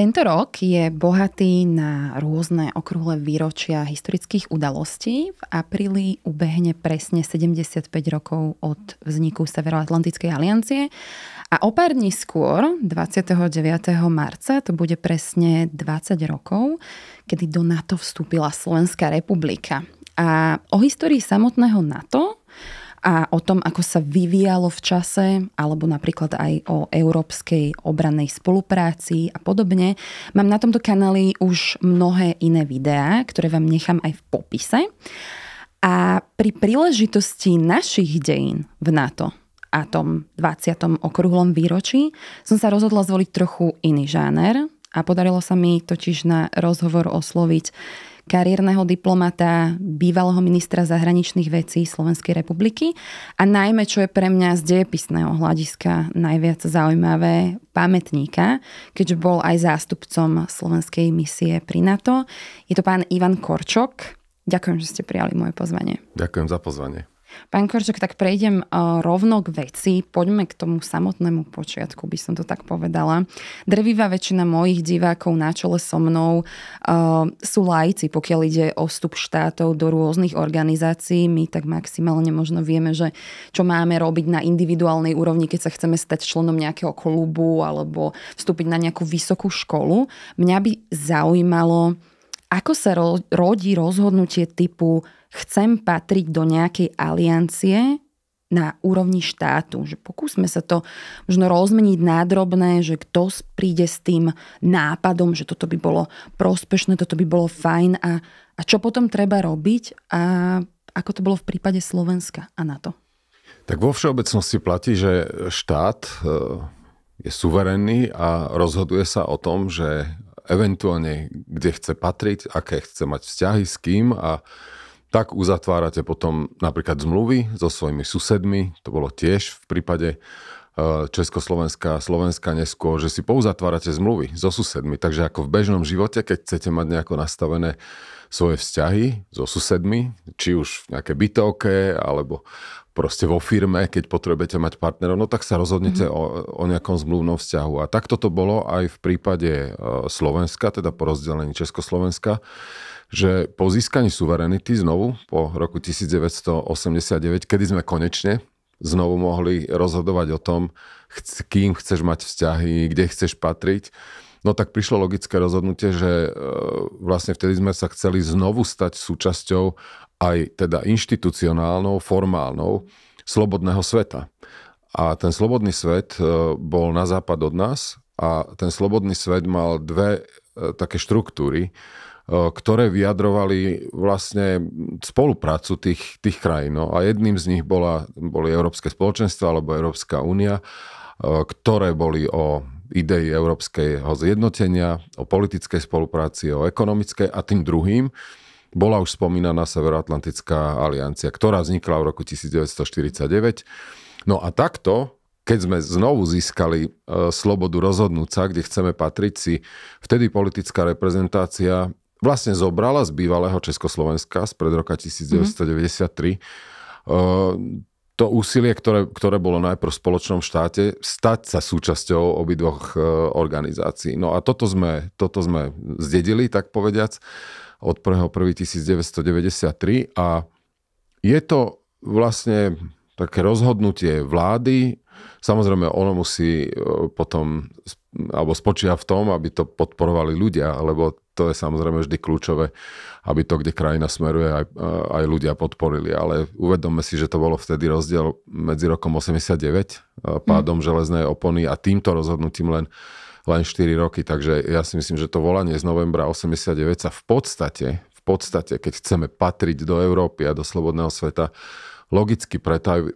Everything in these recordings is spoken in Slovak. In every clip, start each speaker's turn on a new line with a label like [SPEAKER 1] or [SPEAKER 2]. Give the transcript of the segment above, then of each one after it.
[SPEAKER 1] Tento rok je bohatý na rôzne okrúhle výročia historických udalostí. V apríli ubehne presne 75 rokov od vzniku Severoatlantickej aliancie a o pár dní skôr, 29. marca, to bude presne 20 rokov, kedy do NATO vstúpila Slovenská republika. A o histórii samotného NATO a o tom, ako sa vyvíjalo v čase, alebo napríklad aj o európskej obrannej spolupráci a podobne. Mám na tomto kanáli už mnohé iné videá, ktoré vám nechám aj v popise. A pri príležitosti našich dejín v NATO a tom 20. okrúhlom výročí som sa rozhodla zvoliť trochu iný žáner a podarilo sa mi totiž na rozhovor osloviť kariérneho diplomata, bývalého ministra zahraničných vecí Slovenskej republiky a najmä, čo je pre mňa z dejepisného hľadiska najviac zaujímavé, pamätníka, keďže bol aj zástupcom slovenskej misie pri NATO. Je to pán Ivan Korčok. Ďakujem, že ste prijali moje pozvanie.
[SPEAKER 2] Ďakujem za pozvanie.
[SPEAKER 1] Pán Korčok, tak prejdem e, rovno k veci. Poďme k tomu samotnému počiatku, by som to tak povedala. Drvivá väčšina mojich divákov na čele so mnou uh, sú lajci, pokiaľ ide o vstup štátov do rôznych organizácií. My tak maximálne možno vieme, že čo máme robiť na individuálnej úrovni, keď sa chceme stať členom nejakého klubu alebo vstúpiť na nejakú vysokú školu. Mňa by zaujímalo, ako sa ro- rodí rozhodnutie typu chcem patriť do nejakej aliancie na úrovni štátu. Že pokúsme sa to možno rozmeniť nádrobné, že kto príde s tým nápadom, že toto by bolo prospešné, toto by bolo fajn a, a čo potom treba robiť a ako to bolo v prípade Slovenska a NATO.
[SPEAKER 2] Tak vo všeobecnosti platí, že štát e, je suverénny a rozhoduje sa o tom, že eventuálne kde chce patriť, aké chce mať vzťahy s kým a tak uzatvárate potom napríklad zmluvy so svojimi susedmi, to bolo tiež v prípade e, Československa a Slovenska neskôr, že si pouzatvárate zmluvy so susedmi. Takže ako v bežnom živote, keď chcete mať nejako nastavené svoje vzťahy so susedmi, či už v nejaké bytovke, alebo proste vo firme, keď potrebujete mať partnerov, no tak sa rozhodnete mm-hmm. o, o nejakom zmluvnom vzťahu. A takto to bolo aj v prípade e, Slovenska, teda po rozdelení Československa, že po získaní suverenity znovu po roku 1989, kedy sme konečne znovu mohli rozhodovať o tom, s kým chceš mať vzťahy, kde chceš patriť, No tak prišlo logické rozhodnutie, že e, vlastne vtedy sme sa chceli znovu stať súčasťou aj teda inštitucionálnou, formálnou slobodného sveta. A ten slobodný svet e, bol na západ od nás a ten slobodný svet mal dve e, také štruktúry, ktoré vyjadrovali vlastne spoluprácu tých, tých krajín. No a jedným z nich bola, boli Európske spoločenstva alebo Európska únia, ktoré boli o idei európskeho zjednotenia, o politickej spolupráci, o ekonomickej a tým druhým bola už spomínaná Severoatlantická aliancia, ktorá vznikla v roku 1949. No a takto, keď sme znovu získali e, slobodu rozhodnúť sa, kde chceme patriť si, vtedy politická reprezentácia vlastne zobrala z bývalého Československa z pred roka 1993 mm-hmm to úsilie, ktoré, ktoré bolo najprv v spoločnom štáte, stať sa súčasťou obidvoch e, organizácií. No a toto sme, toto sme zdedili, tak povediac, od 1.1.1993 a je to vlastne také rozhodnutie vlády. Samozrejme, ono musí e, potom, alebo spočíva v tom, aby to podporovali ľudia, lebo to je samozrejme vždy kľúčové, aby to, kde krajina smeruje, aj, aj ľudia podporili. Ale uvedomme si, že to bolo vtedy rozdiel medzi rokom 89, e, pádom mm. železnej opony a týmto rozhodnutím len, len 4 roky. Takže ja si myslím, že to volanie z novembra 89 sa v podstate, v podstate, keď chceme patriť do Európy a do slobodného sveta, logicky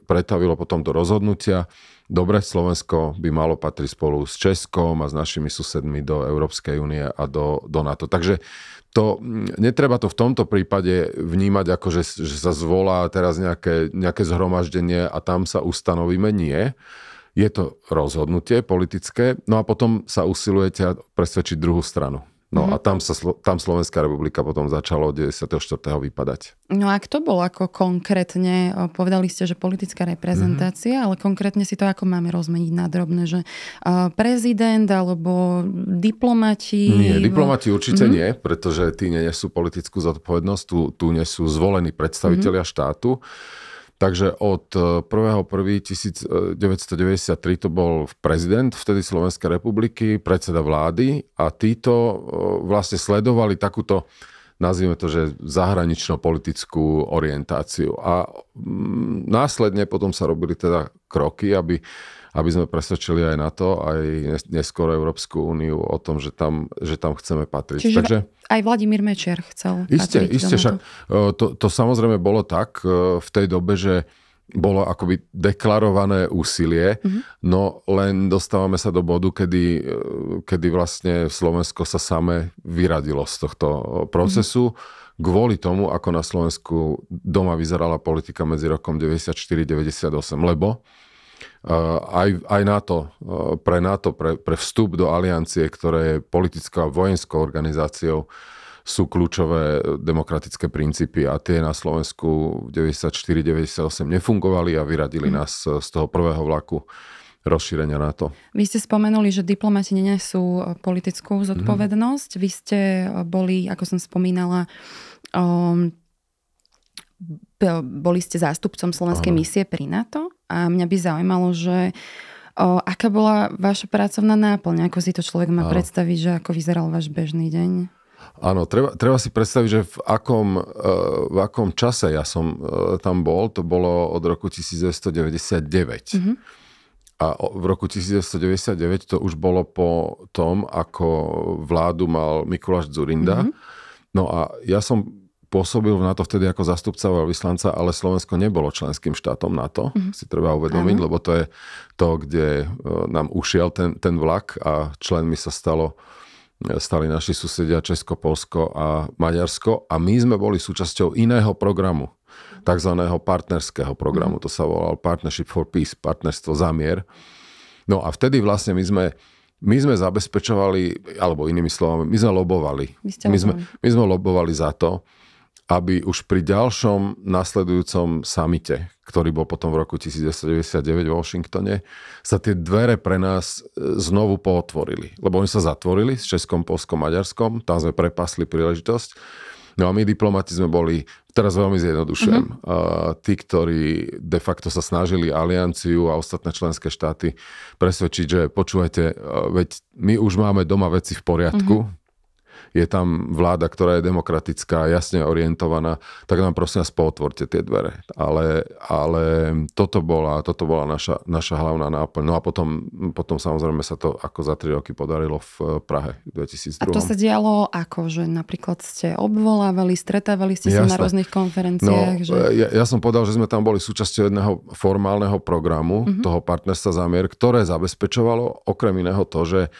[SPEAKER 2] pretavilo potom do rozhodnutia, Dobre, Slovensko by malo patriť spolu s Českom a s našimi susedmi do Európskej únie a do, do NATO. Takže to, mm, netreba to v tomto prípade vnímať ako, že, že sa zvolá teraz nejaké, nejaké zhromaždenie a tam sa ustanovíme. Nie. Je to rozhodnutie politické, no a potom sa usilujete presvedčiť druhú stranu. No mm-hmm. a mhm. tam, sa, tam Slovenská republika potom začala od 94. vypadať.
[SPEAKER 1] No a kto bol ako konkrétne, povedali ste, že politická reprezentácia, mm-hmm. ale konkrétne si to ako máme rozmeniť na drobné, že prezident alebo diplomati? Nie, no. diplomati určite mm-hmm. nie,
[SPEAKER 2] pretože tí sú politickú zodpovednosť, tu, tu nesú zvolení predstavitelia mm-hmm. štátu. Takže od 1.1.1993 e, e, to bol prezident vtedy Slovenskej republiky, predseda vlády a títo e, vlastne sledovali takúto nazvime to, že zahranično-politickú orientáciu. A mm, následne potom sa robili teda kroky, aby aby sme presvedčili aj na to, aj neskoro Európsku úniu o tom, že tam, že tam chceme patriť. Čiže Takže,
[SPEAKER 1] aj Vladimír Mečer chcel iste, patriť iste, však, e,
[SPEAKER 2] to, to samozrejme bolo tak e, v tej dobe, že bolo akoby deklarované úsilie, mm-hmm. no len dostávame sa do bodu, kedy, e, kedy vlastne Slovensko sa same vyradilo z tohto procesu. Mm-hmm kvôli tomu, ako na Slovensku doma vyzerala politika medzi rokom 94-98, lebo Eh, aj, aj NATO, eh, pre NATO, pre, pre vstup do aliancie, ktoré je politickou a vojenskou organizáciou, sú kľúčové eh, demokratické princípy a tie na Slovensku v 94-98 nefungovali a vyradili mm. nás z toho prvého vlaku rozšírenia NATO.
[SPEAKER 1] Vy ste spomenuli, že diplomati nenesú politickú mhm. zodpovednosť. Mm. Vy ste boli, ako som spomínala, um, boli ste zástupcom Slovenskej Aha. misie pri NATO a mňa by zaujímalo, že O, aká bola vaša pracovná náplň? Ako si to človek má Áno. predstaviť, že ako vyzeral váš bežný deň?
[SPEAKER 2] Áno, treba, treba si predstaviť, že v akom, e, v akom čase ja som e, tam bol, to bolo od roku 1999. Mm-hmm. A v roku 1999 to už bolo po tom, ako vládu mal Mikuláš Zurinda. Mm-hmm. No a ja som pôsobil v NATO vtedy ako zastupca veľvyslanca, ale Slovensko nebolo členským štátom NATO, mm-hmm. si treba uvedomiť, ano. lebo to je to, kde e, nám ušiel ten, ten vlak a členmi sa stalo e, stali naši susedia Česko, Polsko a Maďarsko a my sme boli súčasťou iného programu, takzvaného partnerského programu, mhm. to sa volal Partnership for Peace, partnerstvo za mier. No a vtedy vlastne my sme my sme zabezpečovali, alebo inými slovami, my sme lobovali. My, my, sme, my sme lobovali za to, aby už pri ďalšom nasledujúcom samite, ktorý bol potom v roku 1999 v Washingtone, sa tie dvere pre nás e, znovu pootvorili. Lebo oni sa zatvorili s Českom, Polskom, Maďarskom, tam sme prepasli príležitosť. No a my diplomati sme boli, teraz veľmi zjednodušujem, mm-hmm. tí, ktorí de facto sa snažili alianciu a ostatné členské štáty presvedčiť, že počúvajte, e, veď my už máme doma veci v poriadku, mm-hmm je tam vláda, ktorá je demokratická, jasne orientovaná, tak nám prosím vás pootvorte tie dvere. Ale, ale toto bola, toto bola naša, naša hlavná náplň. No a potom, potom samozrejme sa to ako za 3 roky podarilo v Prahe 2002. A to sa
[SPEAKER 1] dialo ako, že napríklad ste obvolávali, stretávali ste Jasne. sa na rôznych konferenciách? No, že... E, ja,
[SPEAKER 2] ja som povedal, že sme tam boli súčasťou jedného formálneho programu mm-hmm. toho partnerstva Zamier, ktoré zabezpečovalo okrem iného to, že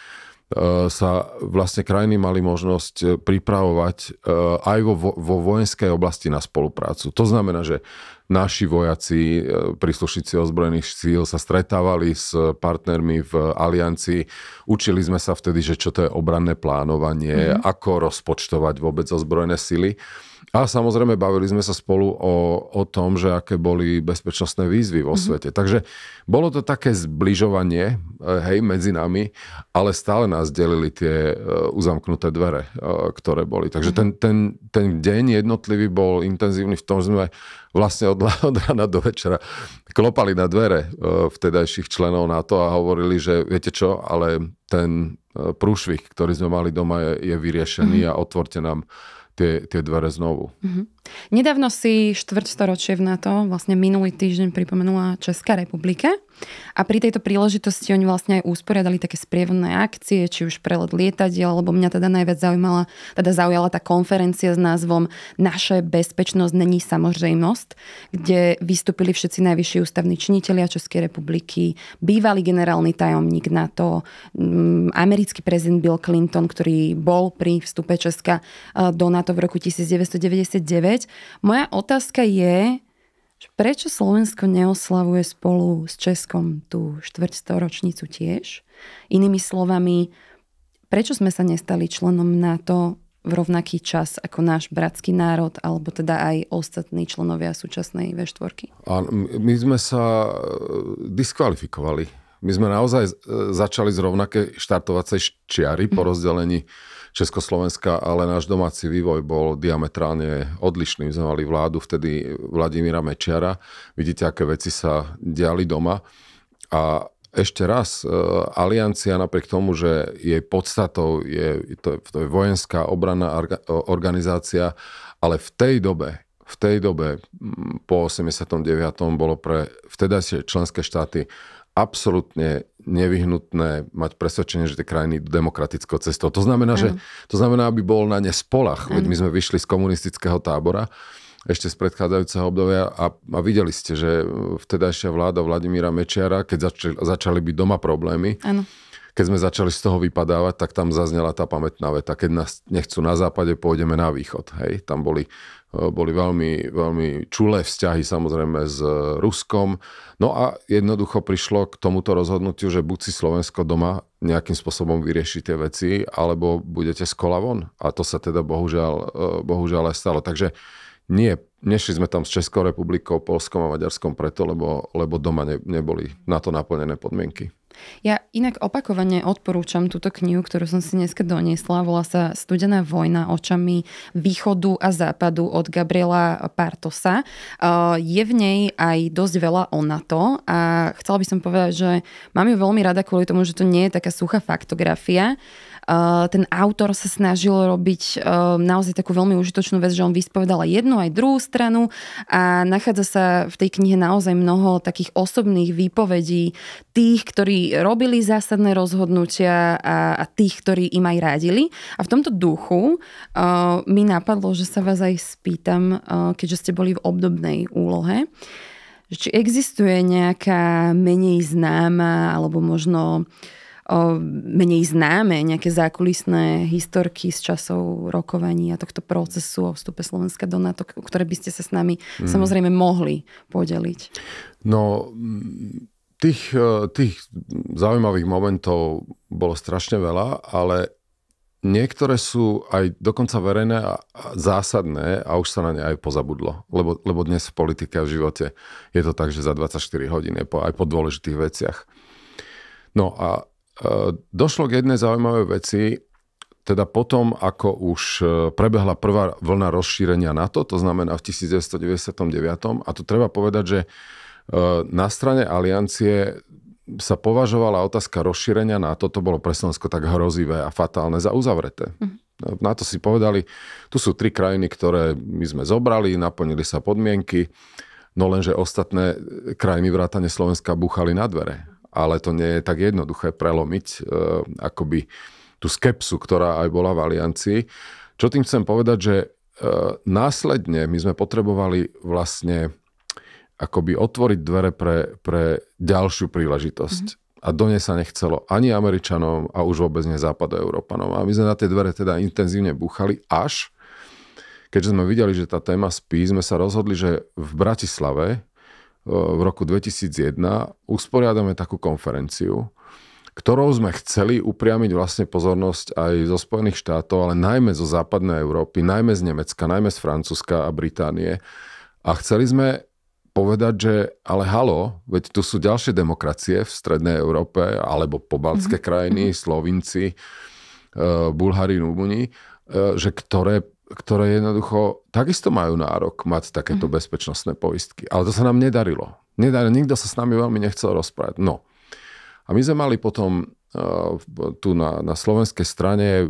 [SPEAKER 2] Eh, sa vlastne krajiny mali možnosť eh, pripravovať eh, aj vo, vo vojenskej oblasti na spoluprácu. To znamená, že naši vojaci, príslušníci ozbrojených síl sa stretávali s partnermi v aliancii. Učili sme sa vtedy, že čo to je obranné plánovanie, mm-hmm. ako rozpočtovať vôbec ozbrojené sily. A samozrejme bavili sme sa spolu o, o tom, že aké boli bezpečnostné výzvy vo mm-hmm. svete. Takže bolo to také zbližovanie, e, hej, medzi nami, ale stále nás delili tie e, uzamknuté dvere, e, ktoré boli. Takže mm-hmm. ten, ten, ten deň jednotlivý bol intenzívny v tom, že sme vlastne od, od rána do večera klopali na dvere vtedajších členov na to a hovorili, že viete čo, ale ten prúšvih, ktorý sme mali doma, je, je vyriešený mm-hmm. a otvorte nám те, те два разнову.
[SPEAKER 1] Mm-hmm. Nedávno si štvrťstoročie v NATO, vlastne minulý týždeň pripomenula Česká republika a pri tejto príležitosti oni vlastne aj usporiadali také sprievodné akcie, či už prelet lietadiel, lebo mňa teda najviac zaujímala, teda zaujala tá konferencia s názvom Naše bezpečnosť není samozrejmosť, kde vystúpili všetci najvyšší ústavní činitelia Českej republiky, bývalý generálny tajomník NATO, americký prezident Bill Clinton, ktorý bol pri vstupe Česka e, do NATO v roku 1999 späť. Moja otázka je, prečo Slovensko neoslavuje spolu s Českom tú štvrťstoročnicu tiež? Inými slovami, prečo sme sa nestali členom NATO v rovnaký čas ako náš bratský národ, alebo teda aj ostatní členovia súčasnej V4?
[SPEAKER 2] my sme sa e, diskvalifikovali. My sme naozaj e, začali z rovnaké štartovacej čiary po mhm. rozdelení Československa, ale náš domáci vývoj bol diametrálne odlišný. My sme mali vládu vtedy Vladimíra Mečiara. Vidíte, aké veci sa diali doma. A ešte raz, e, aliancia napriek tomu, že jej podstatou je, to je, to je vojenská obranná organizácia, ale v tej dobe, v tej dobe po 89. bolo pre vtedajšie členské štáty absolútne nevyhnutné mať presvedčenie, že tie krajiny idú demokratickou cestou. To znamená, že, to znamená, aby bol na ne spolach. Veď my sme vyšli z komunistického tábora ešte z predchádzajúceho obdobia a, a videli ste, že e, vtedajšia vláda Vladimíra Mečiara, keď začali, začali byť doma problémy, ano keď sme začali z toho vypadávať, tak tam zaznela tá pamätná veta, keď nás nechcú na západe, pôjdeme na východ. Hej, tam boli, e, boli veľmi, veľmi čulé vzťahy samozrejme s Ruskom. No a jednoducho prišlo k tomuto rozhodnutiu, že buď si Slovensko doma nejakým spôsobom vyrieši tie veci, alebo budete z kola von. A to sa teda bohužiaľ, e, bohužiaľ aj stalo. Takže nie, nešli sme tam s Českou republikou, Polskom a Maďarskom preto, lebo, lebo doma ne, neboli na to naplnené podmienky.
[SPEAKER 1] Ja inak opakovane odporúčam túto knihu, ktorú som si dneska doniesla. Volá sa Studená vojna očami východu a západu od Gabriela Partosa. E, je v nej aj dosť veľa o NATO a chcela by som povedať, že mám ju veľmi rada kvôli tomu, že to nie je taká suchá faktografia, Eh, ten autor sa snažil robiť eh, naozaj takú veľmi užitočnú vec, že on vyspovedal aj jednu, aj druhú stranu a nachádza sa v tej knihe naozaj mnoho takých osobných výpovedí tých, ktorí robili zásadné rozhodnutia a, a tých, ktorí im aj radili. A v tomto duchu uh, mi napadlo, že sa vás aj spýtam, uh, keďže ste boli v obdobnej úlohe, či existuje nejaká menej známa alebo možno uh, o, menej známe nejaké zákulisné historky z časov rokovania tohto procesu o vstupe Slovenska do NATO, ktoré by ste sa s nami mm. samozrejme mohli podeliť?
[SPEAKER 2] No, tých, e, tých zaujímavých momentov bolo strašne veľa, ale Niektoré sú aj dokonca verejné a zásadné a už sa na ne aj pozabudlo. Lebo, lebo dnes v politike a v živote je to tak, že za 24 hodín je po, aj po dôležitých veciach. No a Eh, došlo k jednej zaujímavej veci, teda potom, ako už eh, prebehla prvá vlna rozšírenia NATO, to znamená v 1999. A tu treba povedať, že eh, na strane aliancie sa považovala otázka rozšírenia NATO, to bolo pre Slovensko tak hrozivé a fatálne za uzavreté. Mhm. No, na to si povedali, tu sú tri krajiny, ktoré my sme zobrali, naplnili sa podmienky, no lenže ostatné krajiny vrátane Slovenska búchali na dvere ale to nie je tak jednoduché prelomiť e, akoby tú skepsu, ktorá aj bola v aliancii. Čo tým chcem povedať, že e, následne my sme potrebovali vlastne akoby otvoriť dvere pre, pre ďalšiu príležitosť. Mm-hmm. A do nej sa nechcelo ani Američanom a už vôbec nie Európanom. A my sme na tie dvere teda intenzívne búchali až, keďže sme videli, že tá téma spí, sme sa rozhodli, že v Bratislave v roku 2001 usporiadame takú konferenciu, ktorou sme chceli upriamiť vlastne pozornosť aj zo Spojených štátov, ale najmä zo západnej Európy, najmä z Nemecka, najmä z Francúzska a Británie. A chceli sme povedať, že ale halo, veď tu sú ďalšie demokracie v Strednej Európe, alebo pobaltské mm-hmm. krajiny, mhm. Slovinci, e, Bulhari, Rumúni, e, že ktoré ktoré jednoducho takisto majú nárok mať takéto mm-hmm. bezpečnostné poistky. Ale to sa nám nedarilo. Nedarilo. Nikto sa s nami veľmi nechcel rozprávať. No. A my sme mali potom uh, tu na, na slovenskej strane,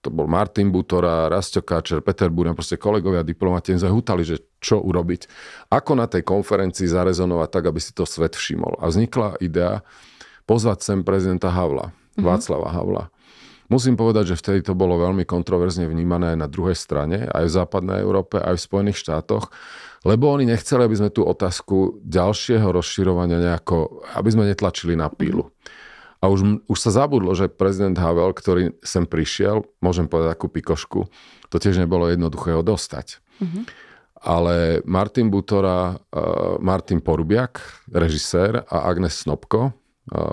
[SPEAKER 2] to bol Martin Butora, Rastio Káčer, Peter Búren, proste kolegovia diplomati, sme hútali, že čo urobiť, ako na tej konferencii zarezonovať tak, aby si to svet všimol. A vznikla idea pozvať sem prezidenta Havla, mm-hmm. Václava Havla Musím povedať, že vtedy to bolo veľmi kontroverzne vnímané aj na druhej strane, aj v západnej Európe, aj v Spojených štátoch, lebo oni nechceli, aby sme tú otázku ďalšieho rozširovania nejako, aby sme netlačili na pílu. A už, už sa zabudlo, že prezident Havel, ktorý sem prišiel, môžem povedať takú pikošku, to tiež nebolo jednoduché ho dostať. Mm-hmm. Ale Martin Butora, uh, Martin Porubiak, režisér a Agnes Snobko,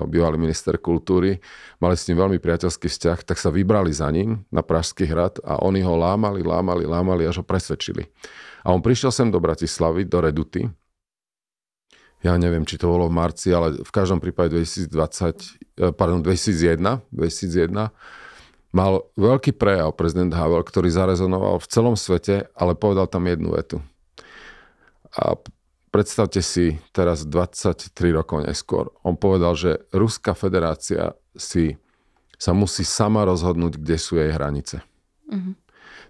[SPEAKER 2] bývalý minister kultúry, mali s ním veľmi priateľský vzťah, tak sa vybrali za ním na Pražský hrad a oni ho lámali, lámali, lámali, až ho presvedčili. A on prišiel sem do Bratislavy, do Reduty. Ja neviem, či to bolo v marci, ale v každom prípade 2020, eh, pardon, 2001, 2001 mal veľký prejav prezident Havel, ktorý zarezonoval v celom svete, ale povedal tam jednu vetu. A predstavte si teraz 23 rokov neskôr, on povedal, že Ruská federácia si sa musí sama rozhodnúť, kde sú jej hranice. Uh-huh.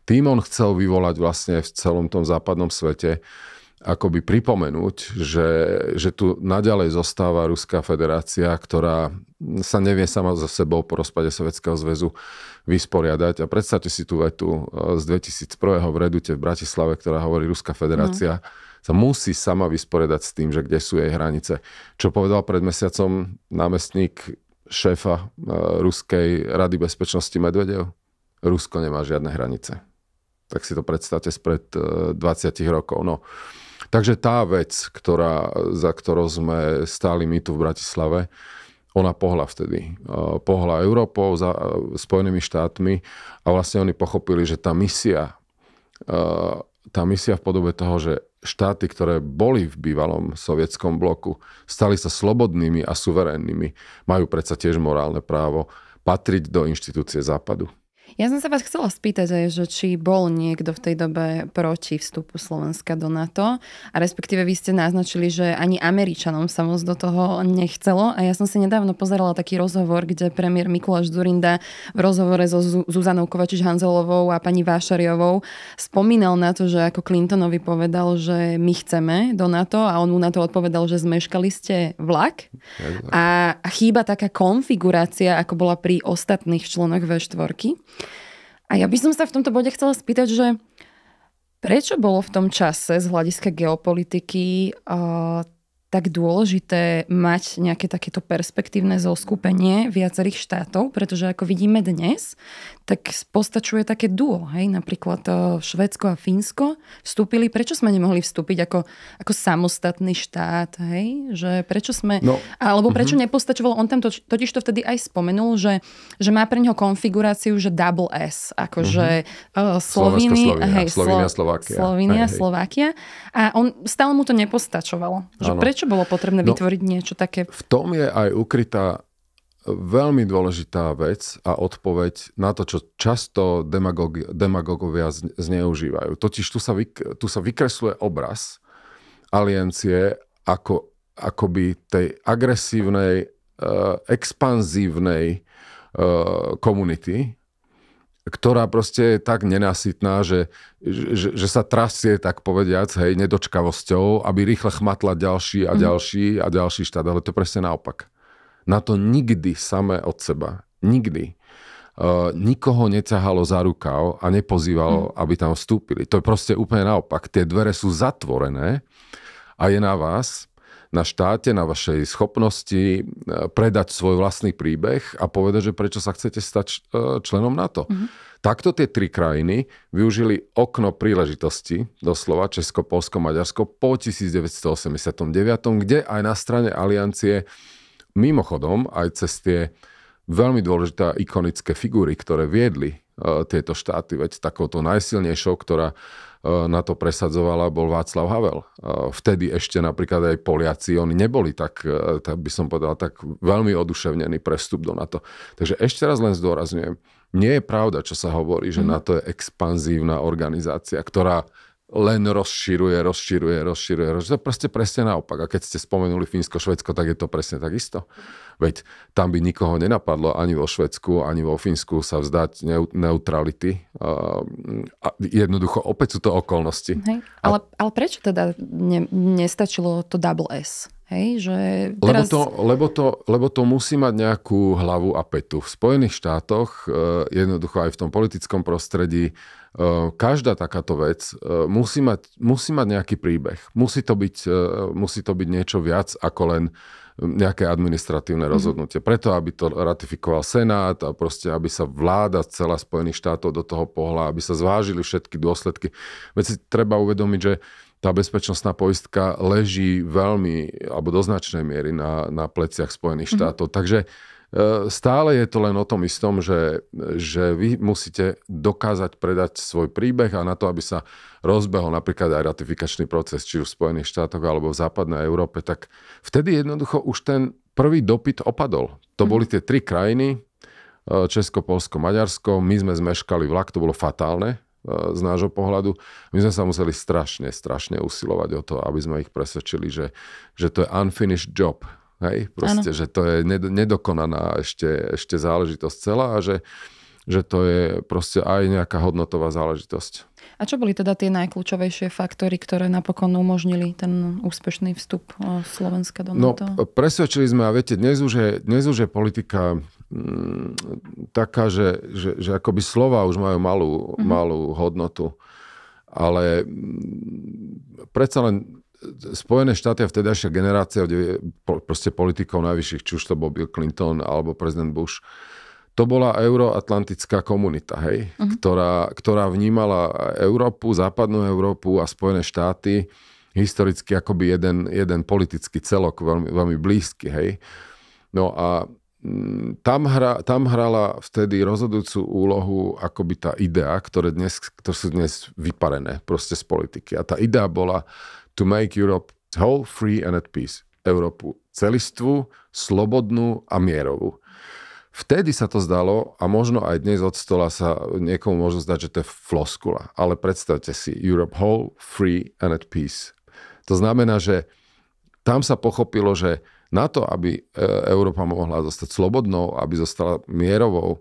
[SPEAKER 2] Tým on chcel vyvolať vlastne v celom tom západnom svete akoby pripomenúť, že, že tu naďalej zostáva Ruská federácia, ktorá sa nevie sama za sebou po rozpade Sovjetského zväzu vysporiadať. A predstavte si tú vetu e, z 2001. v Redute v Bratislave, ktorá hovorí Ruská federácia. uh-huh sa musí sama vysporiadať s tým, že kde sú jej hranice. Čo povedal pred mesiacom námestník šéfa e, Ruskej rady bezpečnosti Medvedev? Rusko nemá žiadne hranice. Tak si to predstavte spred 20 e, rokov. No. Takže tá vec, ktorá, za ktorou sme stáli my tu v Bratislave, ona pohla vtedy. E, pohla Európou, za, Spojenými štátmi a vlastne oni pochopili, že tá misia, tá misia v podobe toho, že štáty, ktoré boli v bývalom sovietskom bloku, stali sa slobodnými a suverénnymi, majú predsa tiež morálne právo patriť do inštitúcie Západu.
[SPEAKER 1] Ja som sa vás chcela spýtať aj, že či bol niekto v tej dobe proti vstupu Slovenska do NATO a respektíve vy ste naznačili, že ani Američanom sa moc do toho nechcelo a ja som si nedávno pozerala taký rozhovor, kde premiér Mikuláš Zurinda v rozhovore so Zuzanou kovačiš hanzelovou a pani Vášariovou spomínal na to, že ako Clintonovi povedal, že my chceme do NATO a on mu na to odpovedal, že zmeškali ste vlak a chýba taká konfigurácia, ako bola pri ostatných členoch V4. A ja by som sa v tomto bode chcela spýtať, že prečo bolo v tom čase z hľadiska geopolitiky uh, tak dôležité mať nejaké takéto perspektívne zoskupenie viacerých štátov, pretože ako vidíme dnes, tak postačuje také duo, hej, napríklad e, Švedsko a Fínsko vstúpili, prečo sme nemohli vstúpiť ako, ako samostatný štát, hej, že prečo sme, no. alebo prečo mm-hmm. nepostačovalo, on tam to, totiž to vtedy aj spomenul, že, že má pre neho konfiguráciu, že double S, akože mm-hmm. Sloviny, hej, Slovinia, Slovakia. Slovinia, hej, hej. Slovakia a on, stále mu to nepostačovalo, že ano. prečo bolo potrebné no, vytvoriť niečo také. V
[SPEAKER 2] tom je aj ukrytá veľmi dôležitá vec a odpoveď na to, čo často demagogi, demagogovia zneužívajú. Totiž tu sa, vyk, tu sa vykresluje obraz aliencie ako akoby tej agresívnej, uh, expanzívnej uh, komunity, ktorá proste je tak nenasytná, že, že, že sa trasie, tak povediac, hej, nedočkavosťou, aby rýchle chmatla ďalší a mhm. ďalší a ďalší štát. Ale to presne naopak na to nikdy samé od seba. Nikdy. Uh, nikoho neťahalo za rukav a nepozývalo, mm. aby tam vstúpili. To je proste úplne naopak. Tie dvere sú zatvorené a je na vás, na štáte, na vašej schopnosti e, predať svoj vlastný príbeh a povedať, že prečo sa chcete stať e, členom NATO. Mm-hmm. Takto tie tri krajiny využili okno príležitosti, doslova Česko, Polsko, Maďarsko, po 1989, kde aj na strane aliancie Mimochodom, aj cez tie veľmi dôležité ikonické figúry, ktoré viedli e, tieto štáty, veď takouto najsilnejšou, ktorá e, na to presadzovala, bol Václav Havel. E, vtedy ešte napríklad aj Poliaci, oni neboli tak, tak by som povedal, tak veľmi oduševnený prestup do NATO. Takže ešte raz len zdôrazňujem, nie je pravda, čo sa hovorí, že mhm. NATO je expanzívna organizácia, ktorá len rozširuje, rozširuje, rozširuje, rozširuje. To proste presne naopak. A keď ste spomenuli Fínsko, Švedsko, tak je to presne takisto. Veď tam by nikoho nenapadlo ani vo Švedsku, ani vo Fínsku sa vzdať neutrality. A jednoducho opäť sú to okolnosti. Hej.
[SPEAKER 1] Ale, a... ale prečo teda ne, nestačilo to double S? Hej, že teraz... lebo, to,
[SPEAKER 2] lebo, to, lebo to musí mať nejakú hlavu a petu. V Spojených štátoch, eh, jednoducho aj v tom politickom prostredí, každá takáto vec musí mať, musí mať nejaký príbeh. Musí to, byť, musí to byť niečo viac ako len nejaké administratívne mhm. rozhodnutie. Mm. Preto, aby to ratifikoval Senát a proste, aby sa vláda celá Spojených štátov do toho pohla, aby sa zvážili všetky dôsledky. Veď si treba uvedomiť, že tá bezpečnostná poistka leží veľmi, alebo do značnej miery na, na pleciach Spojených mhm. štátov. Takže E, stále je to len o tom istom, že, že vy musíte dokázať predať svoj príbeh a na to, aby sa rozbehol napríklad aj ratifikačný proces, či už v Spojených štátoch alebo v západnej Európe, tak vtedy jednoducho už ten prvý dopyt opadol. To mhm. boli tie tri krajiny, e, Česko, Polsko, Maďarsko. My sme zmeškali vlak, to bolo fatálne e, z nášho pohľadu. My sme sa museli strašne, strašne usilovať o to, aby sme ich presvedčili, že, že to je unfinished job, Hej, proste, ano. že to je nedokonaná ešte, ešte záležitosť celá a že, že to je proste aj nejaká hodnotová záležitosť.
[SPEAKER 1] A čo boli teda tie najkľúčovejšie faktory, ktoré napokon umožnili ten úspešný vstup e, Slovenska do no, NATO? No,
[SPEAKER 2] presvedčili sme a viete, dnes už je, dnes už je politika mm, taká, že, že, že akoby slova už majú malú, mm-hmm. malú hodnotu. Ale mm, predsa len Spojené štáty a vtedajšia generácia proste politikov najvyšších, či už to bol Bill Clinton alebo prezident Bush, to bola euroatlantická komunita, hej, uh-huh. ktorá, ktorá vnímala Európu, západnú Európu a Spojené štáty historicky akoby jeden, jeden politický celok, veľmi, veľmi blízky, hej. No a mm, tam, hra, tam hrala vtedy rozhodujúcu úlohu akoby tá idea, ktoré dnes, ktoré sú dnes vyparené proste z politiky. A tá idea bola, to make Europe whole, free and at peace. Európu celistvú, slobodnú a mierovú. Vtedy sa to zdalo a možno aj dnes od stola sa niekomu môže zdať, že to je floskula. Ale predstavte si, Europe whole, free and at peace. To znamená, že tam sa pochopilo, že na to, aby e, Európa mohla zostať slobodnou, aby zostala mierovou e,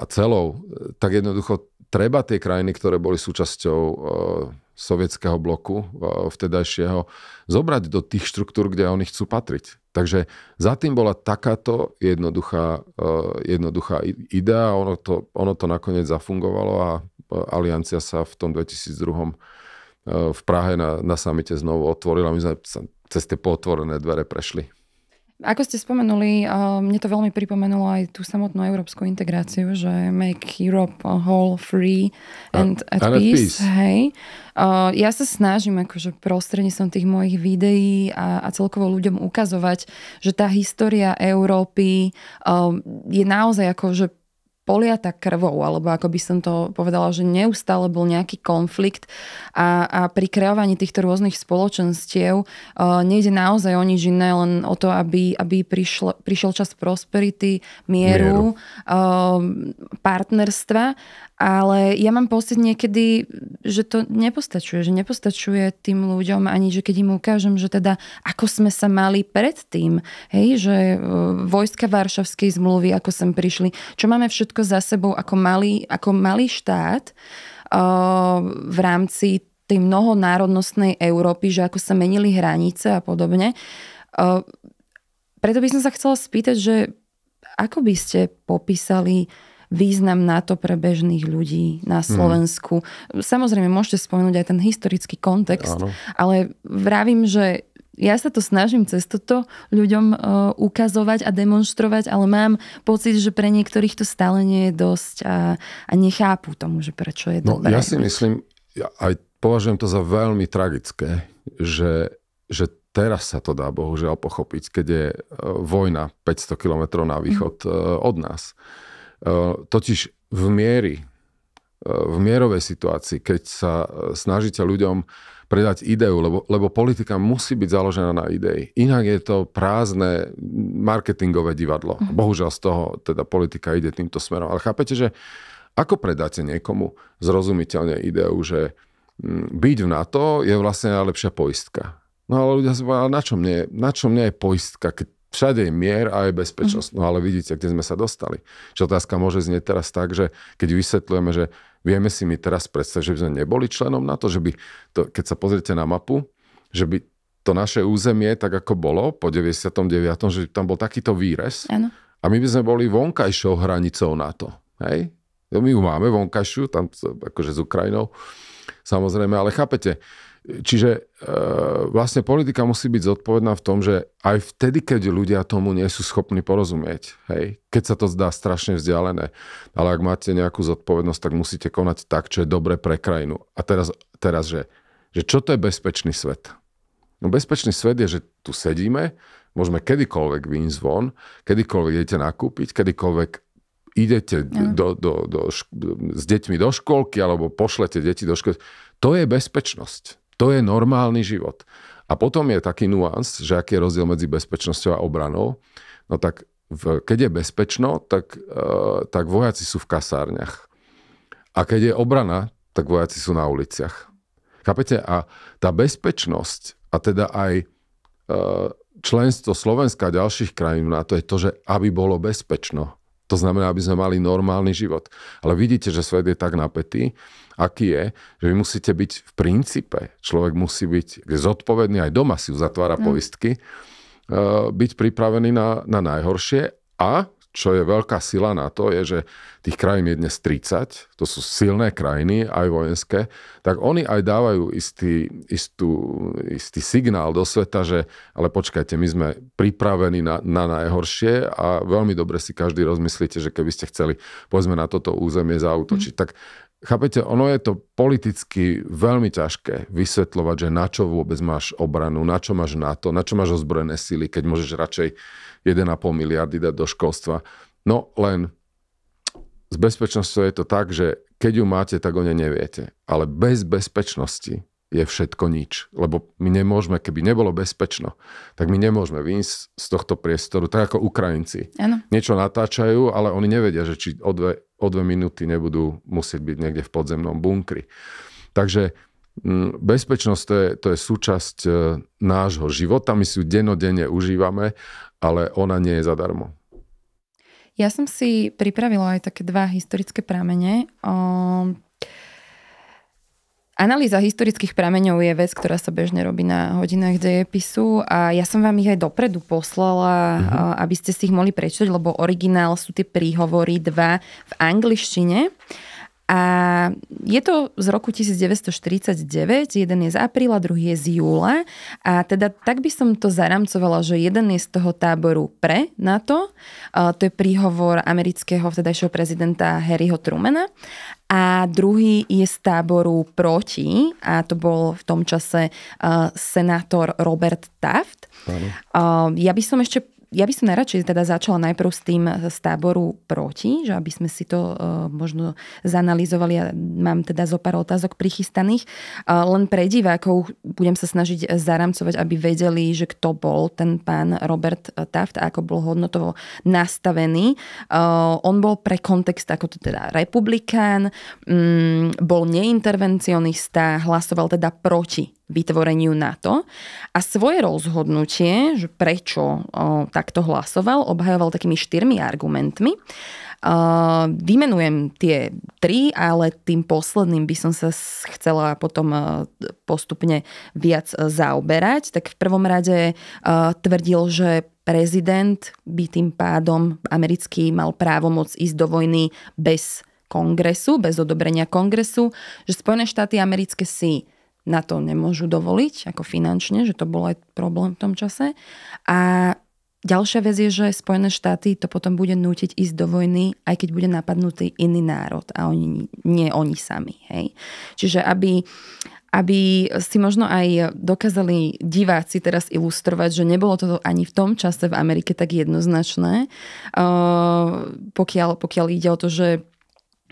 [SPEAKER 2] a celou, e, tak jednoducho treba tie krajiny, ktoré boli súčasťou sovietského bloku vtedajšieho zobrať do tých štruktúr, kde oni chcú patriť. Takže za tým bola takáto jednoduchá, e, jednoduchá idea, ono to, ono to nakoniec zafungovalo a e, aliancia sa v tom 2002 e, v Prahe na, na samite znovu otvorila. My sme cez tie potvorené dvere prešli.
[SPEAKER 1] Ako ste spomenuli, um, mne to veľmi pripomenulo aj tú samotnú európsku integráciu, že make Europe whole, free and at, at peace. peace. Hej. Uh, ja sa snažím akože som tých mojich videí a, a celkovo ľuďom ukazovať, že tá história Európy um, je naozaj ako, že poliata krvou, alebo ako by som to povedala, že neustále bol nejaký konflikt a, a pri kreovaní týchto rôznych spoločenstiev uh, nejde naozaj o nič iné, len o to, aby, aby prišlo, prišiel čas prosperity, mieru, mieru. Uh, partnerstva ale ja mám pocit niekedy, že to nepostačuje, že nepostačuje tým ľuďom ani, že keď im ukážem, že teda ako sme sa mali predtým, hej, že e, vojska Varšavskej zmluvy, ako sem prišli, čo máme všetko za sebou ako malý, ako malý štát o, e, v rámci tej mnohonárodnostnej Európy, že ako sa menili hranice a podobne. O, e, preto by som sa chcela spýtať, že ako by ste popísali význam na to pre bežných ľudí na mhm. Slovensku. Mm. Samozrejme, môžete spomenúť aj ten historický kontext, ale vravím, že ja sa to snažím cez toto ľuďom e, ukazovať a demonstrovať, ale mám pocit, že pre niektorých to stále nie je dosť a, a nechápu tomu, že prečo je no, Ja si myslím,
[SPEAKER 2] ja aj považujem to za veľmi tragické, že, že teraz sa to dá bohužiaľ pochopiť, keď je e, vojna 500 kilometrov na východ mm. od nás. E, totiž v miery, e, v mierovej situácii, keď sa e, snažíte ľuďom predať ideu, lebo, lebo politika musí byť založená na idei. Inak je to prázdne marketingové divadlo. Mm. Bohužiaľ z toho teda politika ide týmto smerom. Ale chápete, že ako predáte niekomu zrozumiteľne ideu, že mm, byť v NATO je vlastne najlepšia poistka. No ale ľudia si povedali, na čo mne, na čo mne je poistka, keď Všade je mier a je bezpečnosť. Mhm. No ale vidíte, kde sme sa dostali. Čiže otázka môže znieť teraz tak, že keď vysvetľujeme, že vieme si my teraz predstaviť, že by sme neboli členom na to, že by to, keď sa pozriete na mapu, že by to naše územie, tak ako bolo po 99., že tam bol takýto výrez. Ano. A my by sme boli vonkajšou hranicou NATO. Hej? My ju máme vonkajšiu, tam akože s Ukrajinou, samozrejme, ale chápete, Čiže e, vlastne politika musí byť zodpovedná v tom, že aj vtedy, keď ľudia tomu nie sú schopní porozumieť, hej, keď sa to zdá strašne vzdialené, ale ak máte nejakú zodpovednosť, tak musíte konať tak, čo je dobre pre krajinu. A teraz, teraz že, že čo to je bezpečný svet? No bezpečný svet je, že tu sedíme, môžeme kedykoľvek vyjsť von, kedykoľvek idete nakúpiť, kedykoľvek idete do, do, do, do, s deťmi do školky alebo pošlete deti do školy. To je bezpečnosť. To je normálny život. A potom je taký nuans, že aký je rozdiel medzi bezpečnosťou a obranou. No tak v, keď je bezpečno, tak, e, tak vojaci sú v kasárniach. A keď je obrana, tak vojaci sú na uliciach. Chápete? A tá bezpečnosť a teda aj e, členstvo Slovenska a ďalších krajín na to je to, že aby bolo bezpečno. To znamená, aby sme mali normálny život. Ale vidíte, že svet je tak napätý, aký je, že vy musíte byť v princípe, človek musí byť zodpovedný, aj doma si uzatvára mm. poistky, eh, byť pripravený na, na najhoršie a čo je veľká sila na to, je, že tých krajín je dnes 30, to sú silné krajiny, aj vojenské, tak oni aj dávajú istý, istú, istý signál do sveta, že ale počkajte, my sme pripravení na, na najhoršie a veľmi dobre si každý rozmyslíte, že keby ste chceli, povedzme na toto územie zautočiť, mm. tak Chápete, ono je to politicky veľmi ťažké vysvetľovať, že na čo vôbec máš obranu, na čo máš NATO, na čo máš ozbrojené síly, keď môžeš radšej 1,5 miliardy dať do školstva. No len s bezpečnosťou je to tak, že keď ju máte, tak o nej neviete. Ale bez bezpečnosti je všetko nič. Lebo my nemôžeme, keby nebolo bezpečno, tak my nemôžeme výjsť z tohto priestoru, tak ako Ukrajinci. Ano. Niečo natáčajú, ale oni nevedia, že či o dve, o dve minúty nebudú musieť byť niekde v podzemnom bunkri. Takže mm, bezpečnosť to je, to je súčasť e, nášho života, my si ju denodenne užívame, ale ona nie je
[SPEAKER 1] zadarmo. Ja som si pripravila aj také dva historické pramene. Ehm, Analýza historických prameňov je vec, ktorá sa bežne robí na hodinách dejepisu a ja som vám ich aj dopredu poslala, uh-huh. aby ste si ich mohli prečítať, lebo originál sú tie príhovory dva v angličtine a je to z roku 1949, jeden je z apríla, druhý je z júla. A teda tak by som to zaramcovala, že jeden je z toho táboru pre NATO, to je príhovor amerického vtedajšieho prezidenta Harryho Trumana a druhý je z táboru proti a to bol v tom čase senátor Robert Taft. ja by som ešte ja by som najradšej teda začala najprv s tým e, z táboru proti, že aby sme si to e, možno zanalizovali. Ja mám teda zo pár otázok prichystaných. E, len pre divákov budem sa snažiť zaramcovať, aby vedeli, že kto bol ten pán Robert Taft a ako bol hodnotovo nastavený. On bol pre kontext ako teda republikán, mm, bol neintervencionista, hlasoval teda proti vytvoreniu NATO a svoje rozhodnutie, že prečo o, takto hlasoval, obhajoval takými štyrmi argumentmi. O, vymenujem tie tri, ale tým posledným by som sa chcela potom postupne viac zaoberať. Tak v prvom rade o, tvrdil, že prezident by tým pádom americký mal právomoc ísť do vojny bez kongresu, bez odobrenia kongresu, že Spojené štáty americké si na to nemôžu dovoliť, ako finančne, že to bol aj problém v tom čase. A ďalšia vec je, že Spojené štáty to potom bude nútiť ísť do vojny, aj keď bude napadnutý iný národ a oni, nie oni sami. Hej? Čiže aby, aby si možno aj dokázali diváci teraz ilustrovať, že nebolo to ani v tom čase v Amerike tak jednoznačné, ehm, pokiaľ, pokiaľ ide o to, že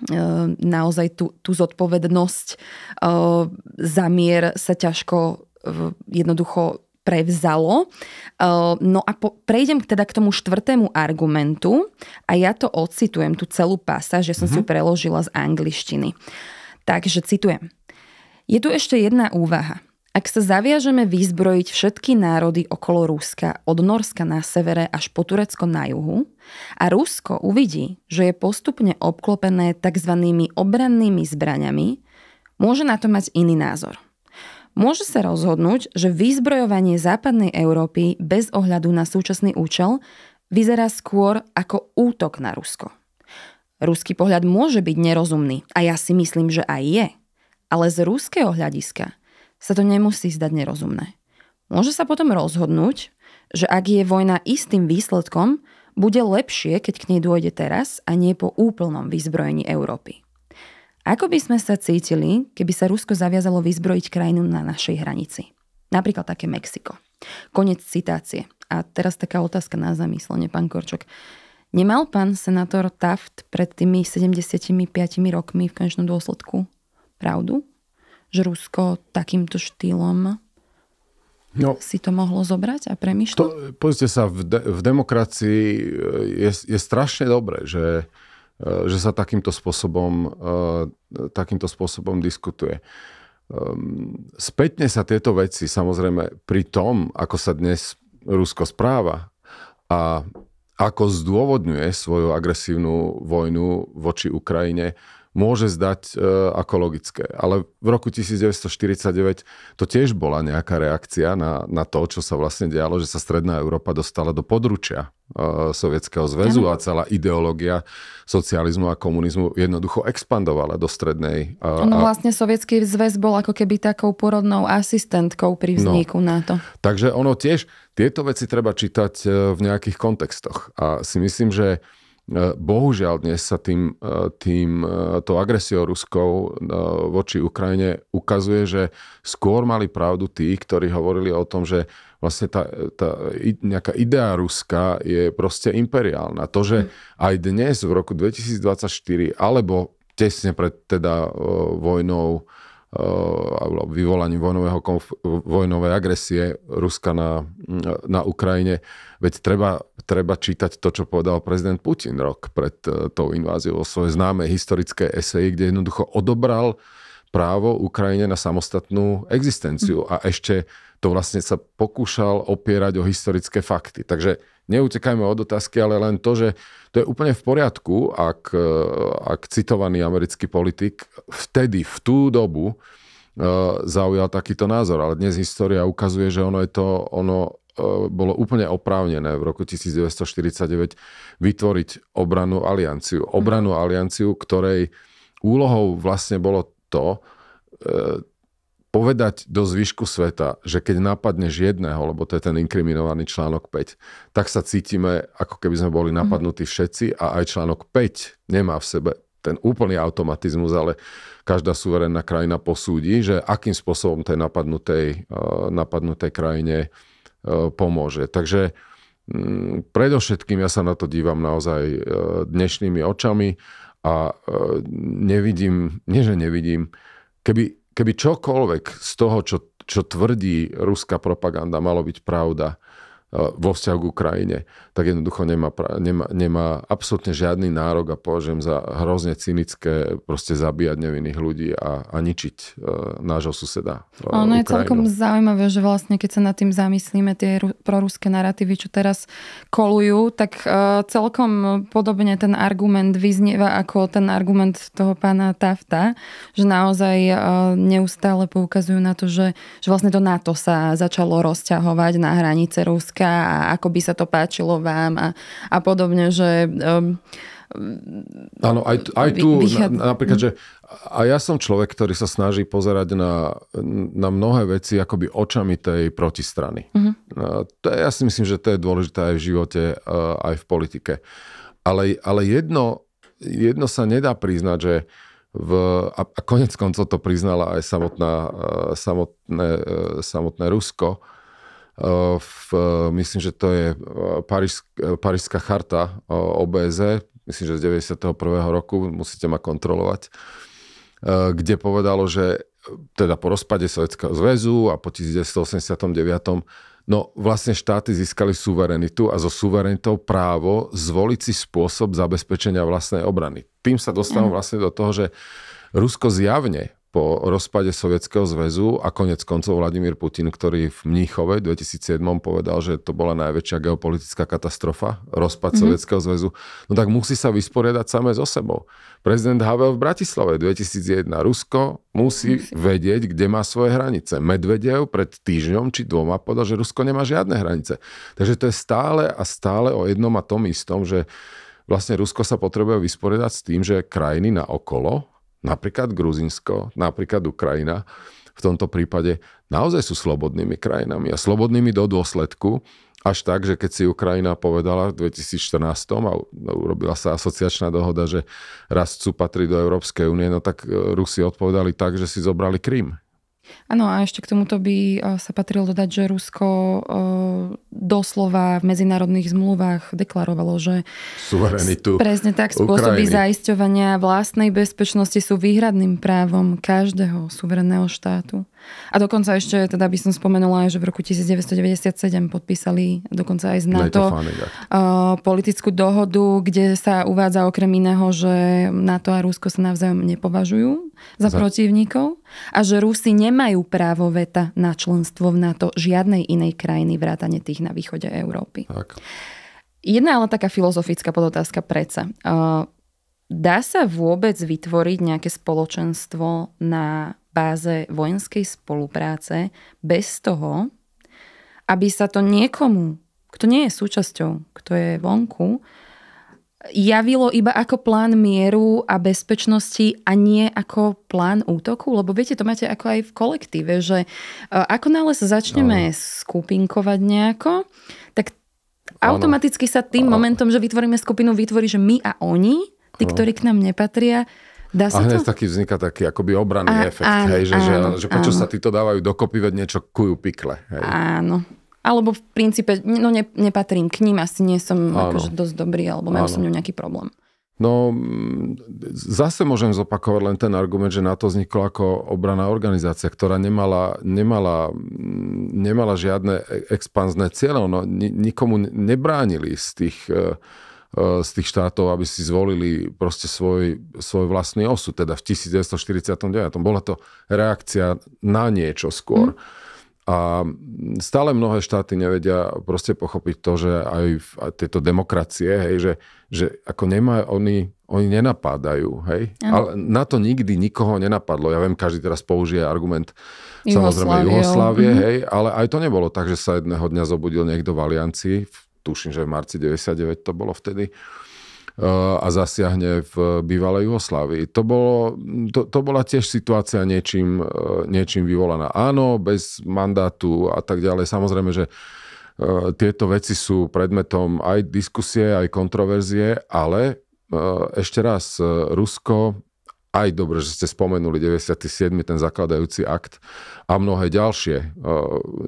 [SPEAKER 1] Ehm, naozaj tú, tú zodpovednosť ehm, za mier sa ťažko ehm, jednoducho prevzalo. No a po, prejdem teda k tomu štvrtému argumentu a ja to ocitujem, tú celú pasáž, že som uh-huh. si ju mhm. preložila z angličtiny. Takže citujem. Je tu ešte jedna úvaha. Ak sa zaviažeme vyzbrojiť všetky národy okolo Ruska, od Norska na severe až po Turecko na juhu, a Rusko uvidí, že je postupne obklopené tzv. obrannými zbraniami, môže na to mať iný názor. Môže sa rozhodnúť, že vyzbrojovanie západnej Európy bez ohľadu na súčasný účel vyzerá skôr ako útok na Rusko. Ruský pohľad môže byť nerozumný a ja si myslím, že aj je. Ale z ruského hľadiska sa to nemusí zdať nerozumné. Môže sa potom rozhodnúť, že ak je vojna istým výsledkom, bude lepšie, keď k nej dôjde teraz a nie po úplnom vyzbrojení Európy. Ako by sme sa cítili, keby sa Rusko zaviazalo vyzbrojiť krajinu na našej hranici? Napríklad také Mexiko. Konec citácie. A teraz taká otázka na zamyslenie, pán Korčok. Nemal pán senátor Taft pred tými 75 rokmi v konečnom dôsledku pravdu? že Rusko takýmto štýlom no, si to mohlo zobrať a premýšľať?
[SPEAKER 2] pozrite sa, v, de, v demokracii eh, je, je strašne dobré, že, eh, že sa takýmto spôsobom, eh, takýmto spôsobom diskutuje. Ehm, spätne sa tieto veci, samozrejme, pri tom, ako sa dnes Rusko správa a ako zdôvodňuje svoju agresívnu vojnu voči Ukrajine, môže zdať e, ako logické. Ale v roku 1949 to tiež bola nejaká reakcia na, na to, čo sa vlastne dialo, že sa Stredná Európa dostala do područia e, Sovietskeho zväzu ano. a celá ideológia socializmu a komunizmu jednoducho expandovala do Strednej. E, no a, no vlastne
[SPEAKER 1] Sovietský zväz bol ako keby takou porodnou asistentkou pri no. vzniku no. NATO.
[SPEAKER 2] Takže ono tiež, tieto veci treba čítať e, v nejakých kontextoch. A si myslím, že E, bohužiaľ dnes sa tým, e, tým e, to agresiou Ruskou voči Ukrajine ukazuje, že skôr mali pravdu tí, ktorí hovorili o tom, že vlastne tá, tá nejaká idea Ruska je proste imperiálna. To, že mm. aj dnes v roku 2024 alebo tesne pred teda vojnou Eh, alebo vyvolaním vojnového konf- vojnovej agresie Ruska na, na Ukrajine. Veď treba, treba čítať to, čo povedal prezident Putin rok pred eh, tou inváziou o svoje známe historické eseji, kde jednoducho odobral právo Ukrajine na samostatnú existenciu hm. a ešte to vlastne sa pokúšal opierať o historické fakty. Takže neutekajme od otázky, ale len to, že to je úplne v poriadku, ak, e, ak citovaný americký politik vtedy, v tú dobu, e, zaujal takýto názor. Ale dnes história ukazuje, že ono je to, ono e, bolo úplne oprávnené v roku 1949 vytvoriť obranú alianciu. Obranú alianciu, ktorej úlohou vlastne bolo to, povedať do zvyšku sveta, že keď napadneš jedného, lebo to je ten inkriminovaný článok 5, tak sa cítime, ako keby sme boli mhm. napadnutí všetci a aj článok 5 nemá v sebe ten úplný automatizmus, ale každá suverénna krajina posúdi, že akým spôsobom tej napadnutej, eh, napadnutej krajine eh, pomôže. Takže mm, predovšetkým ja sa na to dívam naozaj eh, dnešnými očami a nevidím, nie že nevidím, keby keby čokoľvek z toho, čo, čo tvrdí ruská propaganda, malo byť pravda, E, vo vzťahu k Ukrajine, tak jednoducho nemá, nemá, nemá absolútne žiadny nárok a považujem za hrozne cynické proste zabíjať nevinných ľudí a, a ničiť e, nášho suseda. E, ono Ukrajinu. je celkom
[SPEAKER 1] zaujímavé, že vlastne keď sa nad tým zamyslíme, tie ru, proruské narratívy, čo teraz kolujú, tak e, celkom podobne ten argument vyznieva ako ten argument toho pána Tafta, že naozaj e, neustále poukazujú na to, že, že vlastne to NATO sa začalo rozťahovať na hranice Ruska výtka a ako by sa to páčilo vám a, a podobne, že... Um,
[SPEAKER 2] Áno, aj, aj tu vychad... napríklad, mhm. že a ja som človek, ktorý sa snaží pozerať na, na mnohé veci akoby očami tej protistrany. Uh-huh. To, ja si myslím, že to je dôležité aj v živote, e, aj v politike. Ale, ale jedno, jedno sa nedá priznať, že v, a, a konec koncov to priznala aj samotná, e, samotné, e, samotné Rusko, Eh, v, eh, myslím, že to je eh, Paríž, Parížská charta OBZ, e. myslím, že z 91. roku, musíte ma kontrolovať, kde povedalo, že teda po rozpade Sovjetského zväzu a po 1989 No vlastne štáty získali suverenitu a so suverenitou právo zvoliť si spôsob zabezpečenia vlastnej obrany. Tým sa dostávam mhm. vlastne do toho, že Rusko zjavne po rozpade Sovietskeho zväzu a konec koncov Vladimír Putin, ktorý v Mníchove v 2007 povedal, že to bola najväčšia geopolitická katastrofa, rozpad mm-hmm. Sovietskeho zväzu, no tak musí sa vysporiadať samé so sebou. Prezident Havel v Bratislave 2001, Rusko musí vedieť, kde má svoje hranice. Medvedev pred týždňom či dvoma povedal, že Rusko nemá žiadne hranice. Takže to je stále a stále o jednom a tom istom, že vlastne Rusko sa potrebuje vysporiadať s tým, že krajiny na okolo napríklad Gruzinsko, napríklad Ukrajina, v tomto prípade naozaj sú slobodnými krajinami a slobodnými do dôsledku, až tak, že keď si Ukrajina povedala v 2014 a no, urobila sa asociačná dohoda, že raz patrí patriť do Európskej únie, no tak e, Rusi odpovedali tak, že si zobrali Krym.
[SPEAKER 1] Áno a ešte k tomuto by e, sa patrilo dodať, že Rusko e, doslova v medzinárodných zmluvách deklarovalo, že suverenitu presne tak spôsoby zaisťovania vlastnej bezpečnosti sú výhradným právom každého suvereného štátu. A dokonca ešte teda by som spomenula, že v roku 1997 podpísali dokonca aj z no NATO eh, politickú dohodu, kde sa uvádza okrem iného, že NATO a Rusko sa navzájom nepovažujú za, za protivníkov a že Rusi nemajú právo veta na členstvo v NATO žiadnej inej krajiny vrátane tých na východe Európy. Tak. Jedna ale taká filozofická podotázka predsa. Eh, dá sa vôbec vytvoriť nejaké spoločenstvo na báze vojenskej spolupráce bez toho, aby sa to niekomu, kto nie je súčasťou, kto je vonku, javilo iba ako plán mieru a bezpečnosti a nie ako plán útoku? Lebo viete, to máte ako aj v kolektíve, že e, ako nále sa začneme no. skupinkovať nejako, tak ano. automaticky sa tým ano. momentom, že vytvoríme skupinu, vytvorí, že my a oni, tí, ano. ktorí k nám nepatria, Dá sa a hneď to?
[SPEAKER 2] taký vzniká taký akoby obranný a, efekt, áno, hej, že, áno, že, že prečo áno. sa títo dávajú dokopy, veď niečo kujú pikle.
[SPEAKER 1] Hej. Áno. Alebo v princípe, no ne, nepatrím k ním, asi nie som akože dosť dobrý, alebo mám som ňou nejaký problém.
[SPEAKER 2] No, zase môžem zopakovať len ten argument, že na to vznikla ako obraná organizácia, ktorá nemala, nemala, nemala žiadne e, expanzné cieľe. No, nikomu nebránili z tých uh, E, z tých štátov, aby si zvolili proste svoj, svoj vlastný osud, teda v 1949. Bola to reakcia na niečo skôr. Mm. A stále mnohé štáty nevedia proste pochopiť to, že aj v, aj tieto demokracie, hej, že, že ako nemajú, oni, oni nenapádajú, hej. Ano. Ale na to nikdy nikoho nenapadlo. Ja viem, každý teraz použije argument Jugoslávie. samozrejme Jugoslávie, mm-hmm. hej, ale aj to nebolo tak, že sa jedného dňa zobudil niekto v aliancii v tuším, že v marci 99 to bolo vtedy, eh, a zasiahne v bývalej Jugoslávii. To, bolo, to, to bola tiež situácia niečím, eh, niečím vyvolaná. Áno, bez mandátu a tak ďalej. Samozrejme, že eh, tieto veci sú predmetom aj diskusie, aj kontroverzie, ale ešte raz, Rusko aj dobre, že ste spomenuli 97. ten zakladajúci akt a mnohé ďalšie,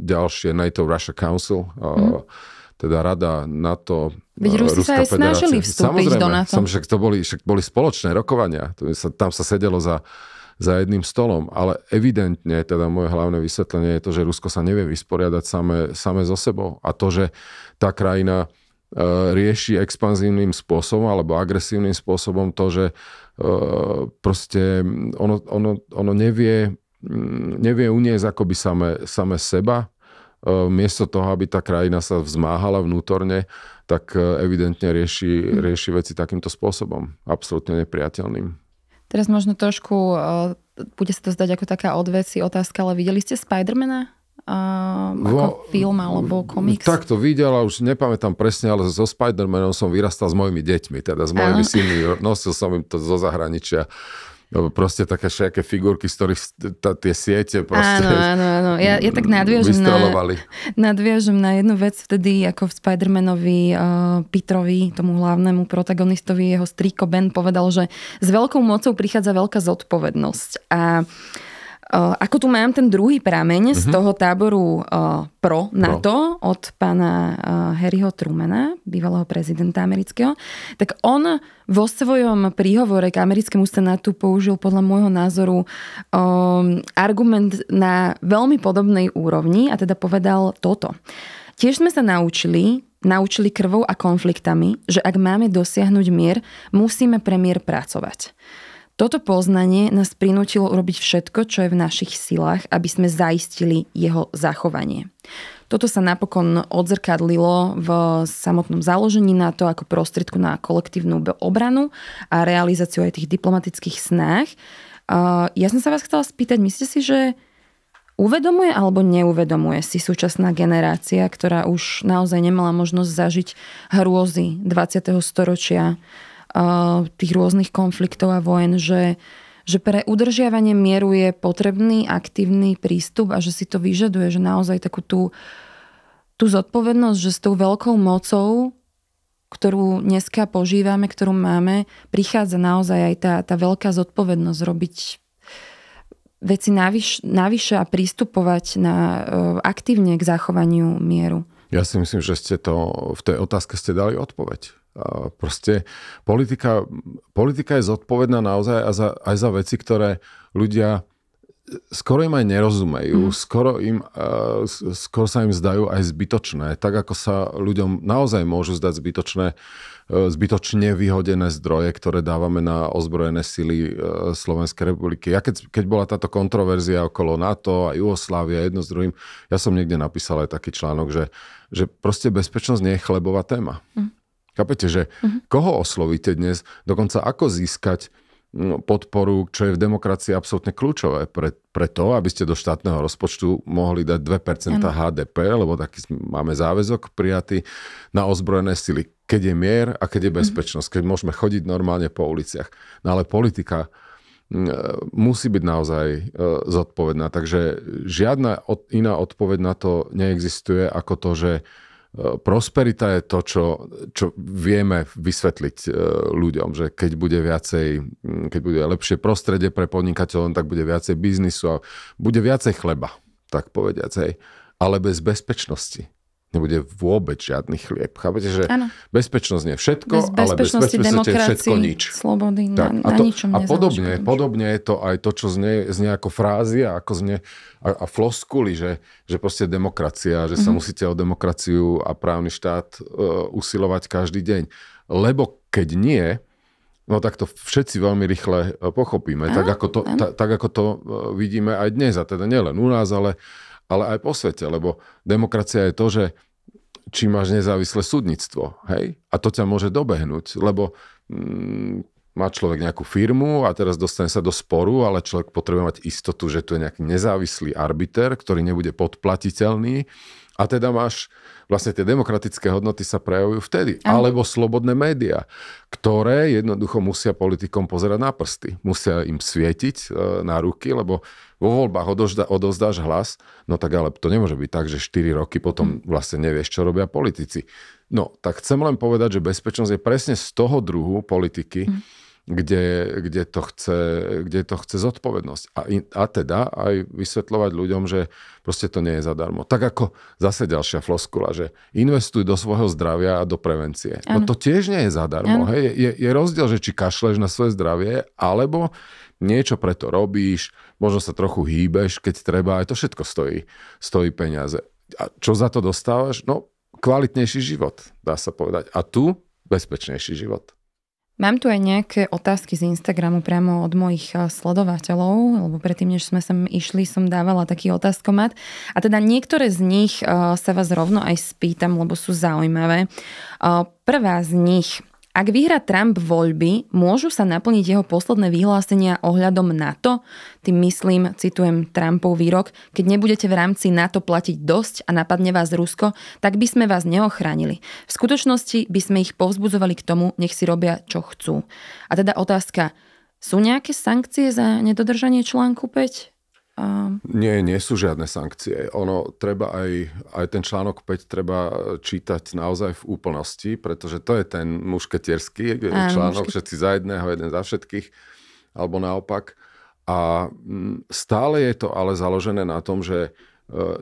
[SPEAKER 2] ďalšie NATO Russia Council, mm teda Rada, to. Veď e, Rusi Ruská sa aj federácia. snažili vstúpiť Samozrejme, do NATO. Som, však to boli, však boli spoločné rokovania. tam sa sedelo za, za jedným stolom. Ale evidentne, teda moje hlavné vysvetlenie je to, že Rusko sa nevie vysporiadať same, same so sebou. A to, že tá krajina e, rieši expanzívnym spôsobom alebo agresívnym spôsobom to, že e, proste ono, ono, ono nevie, mm, nevie uniesť akoby same, same seba, E, miesto toho, aby tá krajina sa vzmáhala vnútorne, tak e, evidentne rieši, mhm. rieši veci takýmto spôsobom, absolútne nepriateľným.
[SPEAKER 1] Teraz možno trošku, e, bude sa to zdať ako taká odveci otázka, ale videli ste Spidermana? Uh, ako no, film alebo komiks?
[SPEAKER 2] Tak to videl a už nepamätám presne, ale so Spider-Manom som vyrastal s mojimi deťmi, teda s mojimi synmi. Nosil som im to zo zahraničia proste také všaké figurky, z ktorých tie siete proste Áno, áno,
[SPEAKER 1] áno. Ja, ja tak nadviažem na, nadviažem na jednu vec vtedy, ako v Spidermanovi uh, Petrovi, tomu hlavnému protagonistovi, jeho striko Ben povedal, že s veľkou mocou prichádza veľká zodpovednosť. A uh, Eh, ako tu mám ten druhý prameň uh-huh. z mhm. toho táboru uh, pro NATO pro. od pána uh, Harryho Trumana, bývalého prezidenta amerického, tak on vo svojom príhovore k americkému senátu použil podľa môjho názoru um, argument na veľmi podobnej úrovni a teda povedal toto. Tiež sme sa naučili, naučili krvou a konfliktami, že ak máme dosiahnuť mier, musíme pre mier pracovať. Toto poznanie nás prinútilo urobiť všetko, čo je v našich silách, aby sme zaistili jeho zachovanie. Toto sa napokon odzrkadlilo v samotnom založení na to ako prostriedku na kolektívnu obranu a realizáciu aj tých diplomatických snách. Ja som sa vás chcela spýtať, myslíte si, že uvedomuje alebo neuvedomuje si súčasná generácia, ktorá už naozaj nemala možnosť zažiť hrôzy 20. storočia, Eh, tých rôznych konfliktov a vojen, že, že pre udržiavanie mieru je potrebný aktívny prístup a že si to vyžaduje, že naozaj takú tú, tú zodpovednosť, že s tou veľkou mocou, ktorú dneska požívame, ktorú máme, prichádza naozaj aj tá, tá veľká zodpovednosť robiť veci navyš, navyše a prístupovať na, eh, aktívne k zachovaniu mieru.
[SPEAKER 2] Ja si myslím, že ste to v tej otázke ste dali odpoveď. Proste politika, politika je zodpovedná naozaj aj za, aj za veci, ktoré ľudia e, skoro im aj nerozumejú, mm. skoro, im, uh, skoro sa im zdajú aj zbytočné, tak ako sa ľuďom naozaj môžu zdať zbytočné, uh, zbytočne vyhodené zdroje, ktoré dávame na ozbrojené sily uh, Slovenskej republiky. Ja keď, keď bola táto kontroverzia okolo NATO a Jugoslávia jedno s druhým, ja som niekde napísal aj taký článok, že, že proste bezpečnosť nie je chlebová téma. Mm. Chápete, že uh-huh. koho oslovíte dnes, dokonca ako získať podporu, čo je v demokracii absolútne kľúčové pre, pre to, aby ste do štátneho rozpočtu mohli dať 2% ano. HDP, lebo taký máme záväzok prijatý na ozbrojené sily, keď je mier a keď je mhm. bezpečnosť, keď môžeme chodiť normálne po uliciach. No ale politika e, musí byť naozaj e, zodpovedná. Takže žiadna iná odpoveď na to neexistuje ako to, že E, prosperita je to, čo, čo vieme vysvetliť e, ľuďom, že keď bude viacej, keď bude lepšie prostredie pre podnikateľov, tak bude viacej biznisu a bude viacej chleba, tak povediacej, ale bez bezpečnosti nebude vôbec žiadny chlieb. Chápete, že ano. bezpečnosť nie je všetko, Bez, ale bezpečnosti je všetko nič. Slobody, na, tak, a to, ničom A podobne, nič. podobne je to aj to, čo znie, znie ako frázy a, ako znie, a, a floskuly, že, že proste demokracia, že mm-hmm. sa mhm. musíte o demokraciu a právny štát uh, usilovať každý deň. Lebo keď nie, No tak to všetci veľmi rýchle e, pochopíme, ano, tak, ako to, ta, tak ako to e, vidíme aj dnes, a teda nielen u nás, ale ale aj po svete, lebo demokracia je to, že či máš nezávislé súdnictvo, hej? A to ťa môže dobehnúť, lebo mm, má človek nejakú firmu a teraz dostane sa do sporu, ale človek potrebuje mať istotu, že tu je nejaký nezávislý arbiter, ktorý nebude podplatiteľný a teda máš, vlastne tie demokratické hodnoty sa prejavujú vtedy. Aj. Alebo slobodné médiá, ktoré jednoducho musia politikom pozerať na prsty. Musia im svietiť e, na ruky, lebo vo voľbách odozda, odozdáš hlas, no tak ale to nemôže byť tak, že 4 roky potom mm. vlastne nevieš, čo robia politici. No, tak chcem len povedať, že bezpečnosť je presne z toho druhu politiky, mm kde, kde, to, chce, kde to chce zodpovednosť. A, a teda aj vysvetľovať ľuďom, že proste to nie je zadarmo. Tak ako zase ďalšia floskula, že investuj do svojho zdravia a do prevencie. Ano. No to tiež nie je zadarmo. Hej. Je, je rozdiel, že či kašleš na svoje zdravie, alebo niečo preto robíš, možno sa trochu hýbeš, keď treba, aj to všetko stojí, stojí peniaze. A čo za to dostávaš? No, kvalitnejší život, dá sa povedať. A tu bezpečnejší život.
[SPEAKER 1] Mám tu aj nejaké otázky z Instagramu priamo od mojich eh, sledovateľov, lebo predtým, než sme sem išli, som dávala taký otázkomat. A teda niektoré z nich eh, sa vás rovno aj spýtam, lebo sú zaujímavé. Eh, prvá z nich – ak vyhrá Trump voľby, môžu sa naplniť jeho posledné vyhlásenia ohľadom NATO? Tým myslím, citujem Trumpov výrok, keď nebudete v rámci NATO platiť dosť a napadne vás Rusko, tak by sme vás neochránili. V skutočnosti by sme ich povzbudzovali k tomu, nech si robia, čo chcú. A teda otázka, sú nejaké sankcie za nedodržanie článku 5?
[SPEAKER 2] Nie, nie sú žiadne sankcie. Ono treba aj, aj ten článok 5 treba čítať naozaj v úplnosti, pretože to je ten mušketierský článok, mušket... všetci za jedného, jeden za všetkých, alebo naopak. A mm, stále je to ale založené na tom, že e,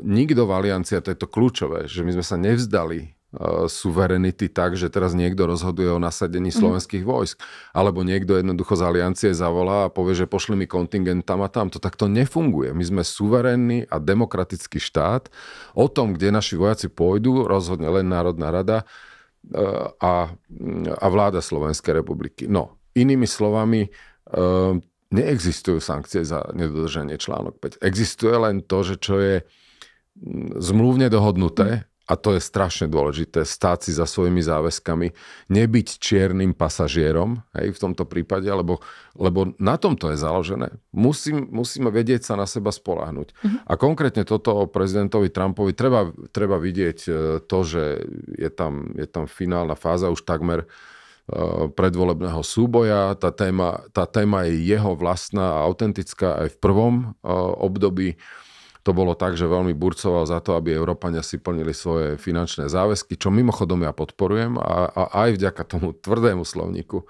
[SPEAKER 2] nikto v Aliancii, a to je to kľúčové, že my sme sa nevzdali Eh, suverenity tak, že teraz niekto rozhoduje o nasadení mhm. slovenských mm. vojsk. Alebo niekto jednoducho z aliancie zavolá a povie, že pošli mi kontingent tam a tam. To takto nefunguje. My sme suverénny a demokratický štát. O tom, kde naši vojaci pôjdu, rozhodne len Národná rada eh, a, a vláda Slovenskej republiky. No, inými slovami, eh, neexistujú sankcie za nedodržanie článok 5. Existuje len to, že čo je hm, zmluvne dohodnuté mhm a to je strašne dôležité, stáť si za svojimi záväzkami, nebyť čiernym pasažierom hej, v tomto prípade, lebo, lebo na tom to je založené. Musím, musíme vedieť sa na seba spolahnuť. Mm-hmm. A konkrétne toto o prezidentovi Trumpovi treba, treba vidieť e, to, že je tam, je tam finálna fáza už takmer e, predvolebného súboja. Tá téma, tá téma je jeho vlastná a autentická aj v prvom e, období to bolo tak, že veľmi burcoval za to, aby Európania si plnili svoje finančné záväzky, čo mimochodom ja podporujem a, a aj vďaka tomu tvrdému slovníku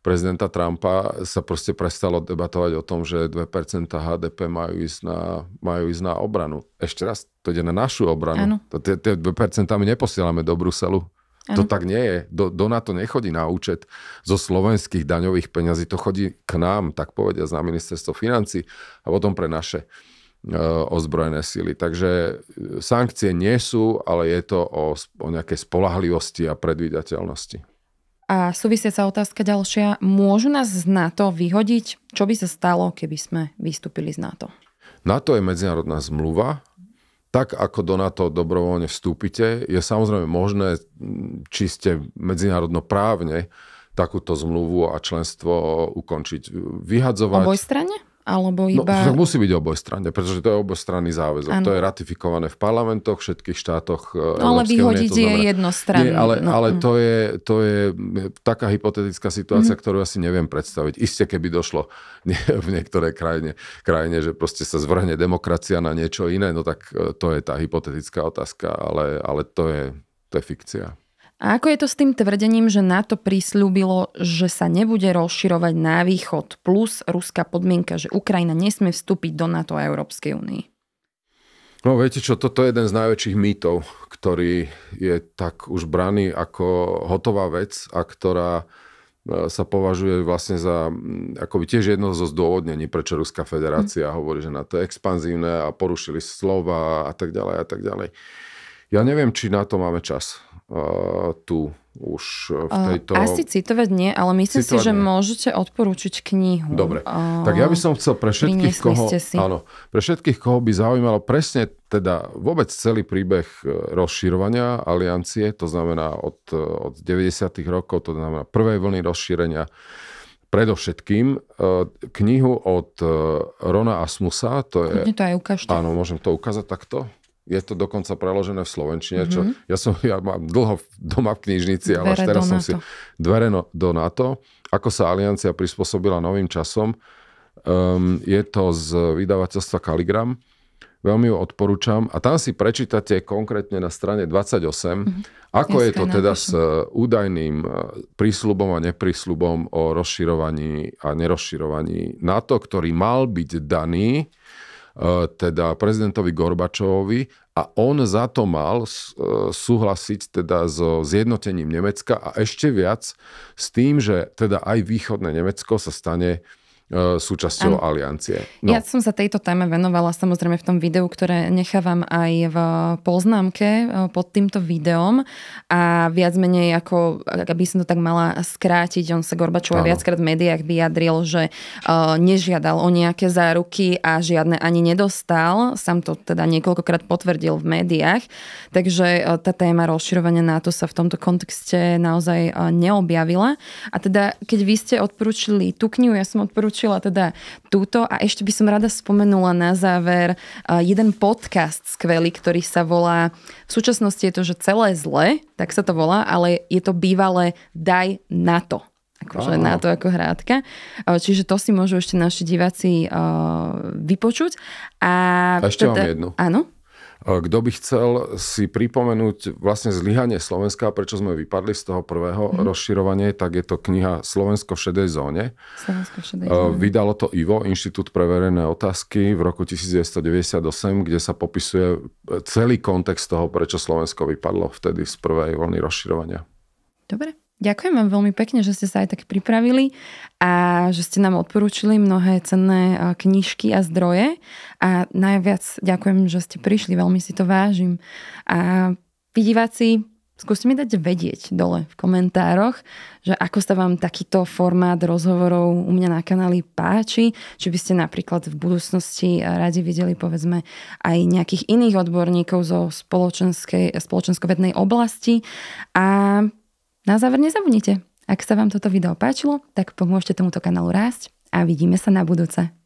[SPEAKER 2] prezidenta Trumpa sa proste prestalo debatovať o tom, že 2% HDP majú ísť, na, majú ísť na obranu. Ešte raz, to ide na našu obranu. Tie 2% my neposielame do Bruselu. Ano. To tak nie je. Do, do NATO nechodí na účet zo slovenských daňových peňazí. To chodí k nám, tak povedia, na ministerstvo financí a potom pre naše E, ozbrojené sily. Takže e, sankcie nie sú, ale je to o, o nejakej spolahlivosti a predvídateľnosti.
[SPEAKER 1] A súvisia sa otázka ďalšia. Môžu nás z NATO vyhodiť? Čo by sa stalo, keby sme vystúpili z NATO?
[SPEAKER 2] NATO je medzinárodná zmluva. Tak ako do NATO dobrovoľne vstúpite, je samozrejme možné, či ste medzinárodno právne, takúto zmluvu a členstvo ukončiť. E, vyhadzovať... Oboj
[SPEAKER 1] strane? Alebo no, iba... No,
[SPEAKER 2] musí byť obojstranne, pretože to je obojstranný záväzok. Ano. To je ratifikované v parlamentoch, všetkých štátoch eh, no, Ale vyhodiť je jednostranné. Ale, no. ale mm. to, je, to je taká hypotetická situácia, mm ktorú asi neviem predstaviť. Isté, keby došlo v niektoré krajine, krajine, že proste sa zvrhne demokracia na niečo iné, no tak eh, to je tá hypotetická otázka, ale, ale to, je, to je fikcia.
[SPEAKER 1] A ako je to s tým tvrdením, že NATO prislúbilo, že sa nebude rozširovať na východ, plus ruská podmienka, že Ukrajina nesmie vstúpiť do NATO a Európskej únii?
[SPEAKER 2] No viete čo, toto je jeden z najväčších mýtov, ktorý je tak už braný ako hotová vec a ktorá e, sa považuje vlastne za akoby tiež jedno zo zdôvodnení, prečo Ruská federácia mm. hovorí, že na to je expanzívne a porušili slova a tak ďalej a tak ďalej. Ja neviem, či na to máme čas uh, tu už eh, v eh, tejto... Uh, asi
[SPEAKER 1] citovať nie, ale myslím si, že nie. môžete odporúčiť knihu. Dobre, uh, tak ja by som chcel pre všetkých, koho, si. Áno,
[SPEAKER 2] pre všetkých, koho by zaujímalo presne teda vôbec celý príbeh rozširovania aliancie, to znamená od, od 90. rokov, to znamená prvej vlny rozšírenia, predovšetkým knihu od Rona Asmusa, to je... Kudne to aj ukážte. Áno, môžem to ukázať takto je to dokonca preložené v Slovenčine, mm-hmm. čo mhm. ja som, ja mám dlho doma v knižnici, ale až teraz som si... Dvere no, do NATO. Ako sa aliancia prispôsobila novým časom. Um, je to z vydavateľstva Kaligram. Veľmi ju odporúčam. A tam si prečítate konkrétne na strane 28, mm-hmm. ako Dneska je to teda s údajným e, prísľubom a neprísľubom o rozširovaní a nerozširovaní NATO, ktorý mal byť daný E, teda prezidentovi Gorbačovovi a on za to mal e, súhlasiť teda so zjednotením Nemecka a ešte viac s tým, že teda aj východné Nemecko sa stane Eh, súčasťou ano. aliancie.
[SPEAKER 1] No. Ja som sa tejto téme venovala samozrejme v tom videu, ktoré nechávam aj v poznámke eh, pod týmto videom a viac menej ako, aby som to tak mala skrátiť, on sa Gorbačova viackrát v médiách vyjadril, že eh, nežiadal o nejaké záruky a žiadne ani nedostal. Sam to teda niekoľkokrát potvrdil v médiách. Takže tá téma rozširovania NATO sa v tomto kontexte naozaj neobjavila. A teda, keď vy ste odporúčili tú knihu, ja som odporúčila naznačila teda túto a ešte by som rada spomenula na záver jeden podcast skvelý, ktorý sa volá, v súčasnosti je to, že celé zle, tak sa to volá, ale je to bývalé Daj na to akože na to ako hrádka. Čiže to si môžu ešte naši diváci uh, vypočuť. A, a ešte teda, mám jednu. Áno?
[SPEAKER 2] Kto by chcel si pripomenúť vlastne zlyhanie Slovenska, prečo sme vypadli z toho prvého mm-hmm. rozširovania, tak je to kniha Slovensko v šedej zóne. Slovensko v šedej zóne. Vydalo to IVO, Inštitút pre verejné otázky v roku 1998, kde sa popisuje celý kontext toho, prečo Slovensko vypadlo vtedy z prvej vlny rozširovania.
[SPEAKER 1] Dobre. Ďakujem vám veľmi pekne, že ste sa aj tak pripravili a že ste nám odporúčili mnohé cenné e, knižky a zdroje. A najviac ďakujem, že ste prišli, veľmi si to vážim. A vy diváci, skúste mi dať vedieť dole v komentároch, že ako sa vám takýto formát rozhovorov u mňa na kanáli páči, či by ste napríklad v budúcnosti e, radi videli povedzme aj nejakých iných odborníkov zo spoločenskej, spoločenskovednej oblasti a na záver nezabudnite, ak sa vám toto video páčilo, tak pomôžte tomuto kanálu rásť a vidíme sa na budúce.